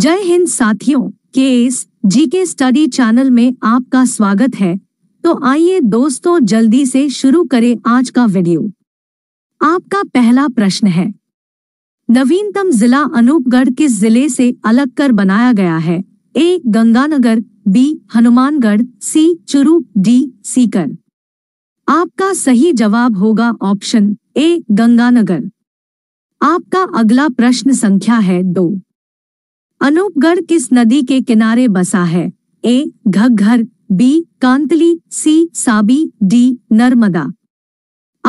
जय हिंद साथियों के इस जीके स्टडी चैनल में आपका स्वागत है तो आइए दोस्तों जल्दी से शुरू करें आज का वीडियो आपका पहला प्रश्न है नवीनतम जिला अनूपगढ़ किस जिले से अलग कर बनाया गया है A Ganganagar B Hanumangarh C Churu D Sikar आपका सही जवाब होगा ऑप्शन ए गंगानगर आपका अगला प्रश्न संख्या है दो अनूपगढ़ किस नदी के किनारे बसा है A Ghaggar B Kantli C Sabi D Narmada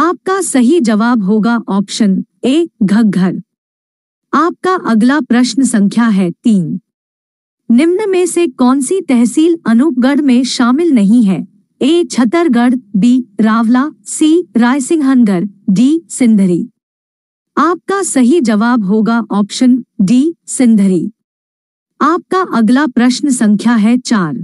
आपका सही जवाब होगा ऑप्शन ए घग्घर आपका अगला प्रश्न संख्या है तीन निम्न में से कौन सी तहसील अनूपगढ़ में शामिल नहीं है A Chhatargarh B Rawla C Raisinghnagar D Sindhari आपका सही जवाब होगा ऑप्शन डी सिंधरी आपका अगला प्रश्न संख्या है चार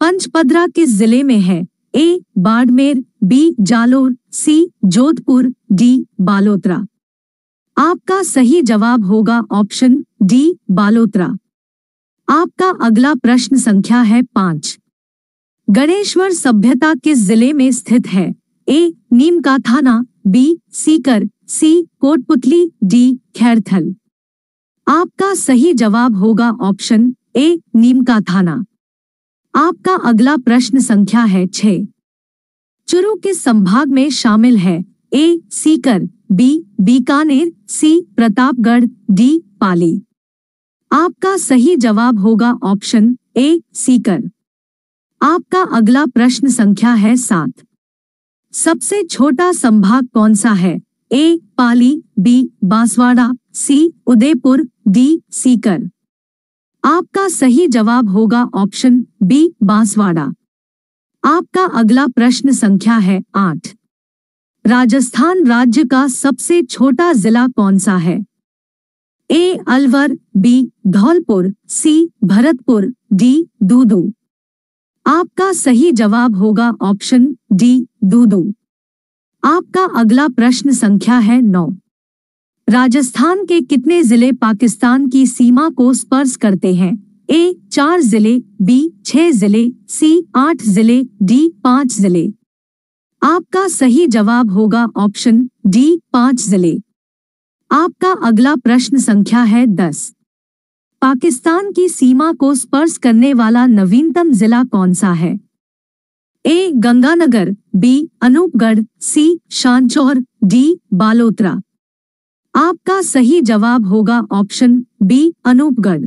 पंचपद्रा किस जिले में है A Barmer B Jalore C Jodhpur D Balotra आपका सही जवाब होगा ऑप्शन डी बालोतरा आपका अगला प्रश्न संख्या है पांच गणेश्वर सभ्यता किस जिले में स्थित है ए Neem Ka Thana B Sikar C Kotputli D Khairthal आपका सही जवाब होगा ऑप्शन ए नीम का थाना आपका अगला प्रश्न संख्या है छ चुरू किस संभाग में शामिल है A Sikar B Bikaner C Pratapgarh D Pali आपका सही जवाब होगा ऑप्शन ए सीकर आपका अगला प्रश्न संख्या है सात सबसे छोटा संभाग कौन सा है A Pali B Banswara C Udaipur D Sikar आपका सही जवाब होगा ऑप्शन बी बांसवाड़ा आपका अगला प्रश्न संख्या है आठ राजस्थान राज्य का सबसे छोटा जिला कौन सा है A Alwar B Dholpur C Bharatpur D Dudu आपका सही जवाब होगा ऑप्शन डी दूदू आपका अगला प्रश्न संख्या है नौ राजस्थान के कितने जिले पाकिस्तान की सीमा को स्पर्श करते हैं ए चार जिले बी छह जिले सी आठ जिले डी पांच जिले आपका सही जवाब होगा ऑप्शन डी पांच जिले आपका अगला प्रश्न संख्या है दस पाकिस्तान की सीमा को स्पर्श करने वाला नवीनतम जिला कौन सा है A Ganganagar B Anupgarh C Sanchore D Balotra आपका सही जवाब होगा ऑप्शन बी अनूपगढ़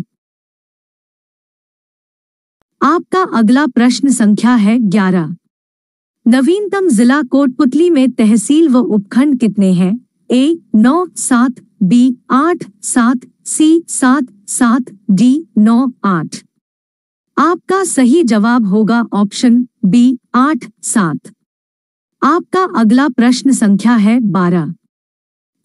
आपका अगला प्रश्न संख्या है ग्यारह नवीनतम जिला कोटपुतली में तहसील व उपखंड कितने हैं ए नौ सात बी आठ सात सी सात सात डी नौ आठ आपका सही जवाब होगा ऑप्शन बी आठ सात आपका अगला प्रश्न संख्या है बारह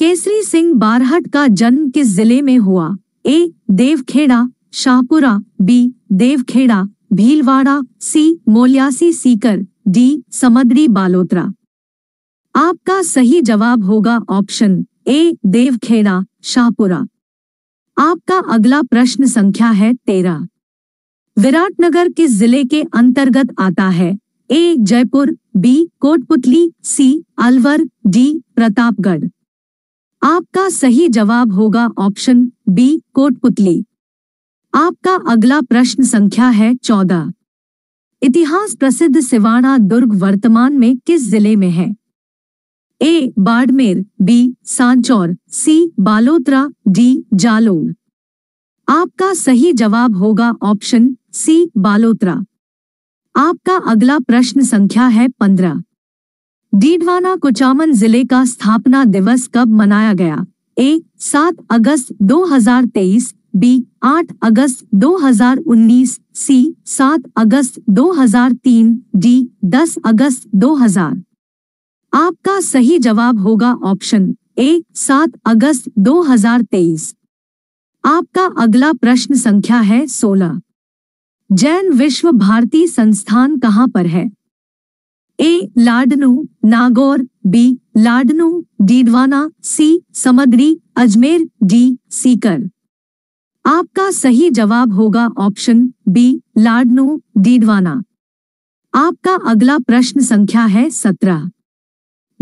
केसरी सिंह बारहट का जन्म किस जिले में हुआ A Devkhera Shahpura B Devkhera Bhilwara C Moliyasi Sikar D Samdari Balotra आपका सही जवाब होगा ऑप्शन ए देवखेड़ा शाहपुरा आपका अगला प्रश्न संख्या है तेरह विराटनगर किस जिले के अंतर्गत आता है A Jaipur B Kotputli C Alwar D Pratapgarh आपका सही जवाब होगा ऑप्शन बी कोटपुतली आपका अगला प्रश्न संख्या है चौदह इतिहास प्रसिद्ध सिवाड़ा दुर्ग वर्तमान में किस जिले में है A Barmer B Sanchore C Balotra D Jalore आपका सही जवाब होगा ऑप्शन सी बालोत्रा आपका अगला प्रश्न संख्या है पंद्रह डीडवाना कुचामन जिले का स्थापना दिवस कब मनाया गया ए सात अगस्त 2023 बी आठ अगस्त 2019 सी सात अगस्त 2003 डी दस अगस्त 2000 आपका सही जवाब होगा ऑप्शन ए सात अगस्त 2023 आपका अगला प्रश्न संख्या है सोलह जैन विश्व भारती संस्थान कहाँ पर है A Ladnun Nagaur B Ladnun Didwana C Samdari Ajmer D Sikar आपका सही जवाब होगा ऑप्शन बी लाडनू डीडवाना आपका अगला प्रश्न संख्या है सत्रह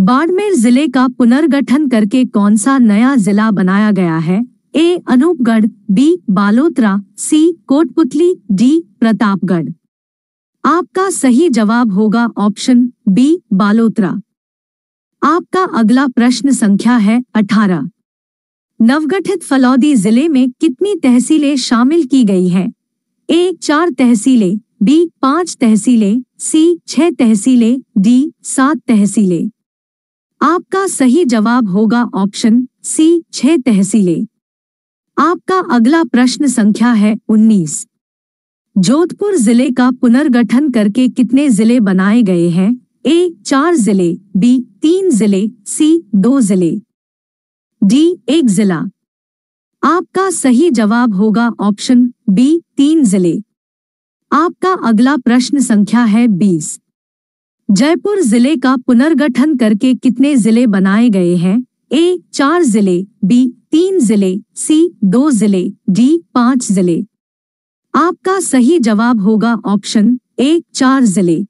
बाड़मेर जिले का पुनर्गठन करके कौन सा नया जिला बनाया गया है A Anupgarh B Balotra C Kotputli D Pratapgarh आपका सही जवाब होगा ऑप्शन बी बालोतरा आपका अगला प्रश्न संख्या है अठारह नवगठित फलौदी जिले में कितनी तहसीलें शामिल की गई हैं? ए चार तहसीलें बी पांच तहसीलें सी छह तहसीलें डी सात तहसीलें आपका सही जवाब होगा ऑप्शन सी छह तहसीलें आपका अगला प्रश्न संख्या है 19। जोधपुर जिले का पुनर्गठन करके कितने जिले बनाए गए हैं ए चार जिले बी तीन जिले सी दो जिले डी एक जिला आपका सही जवाब होगा ऑप्शन बी तीन जिले आपका अगला प्रश्न संख्या है 20। जयपुर जिले का पुनर्गठन करके कितने जिले बनाए गए हैं ए चार जिले बी तीन जिले सी दो जिले डी पांच जिले आपका सही जवाब होगा ऑप्शन ए चार जिले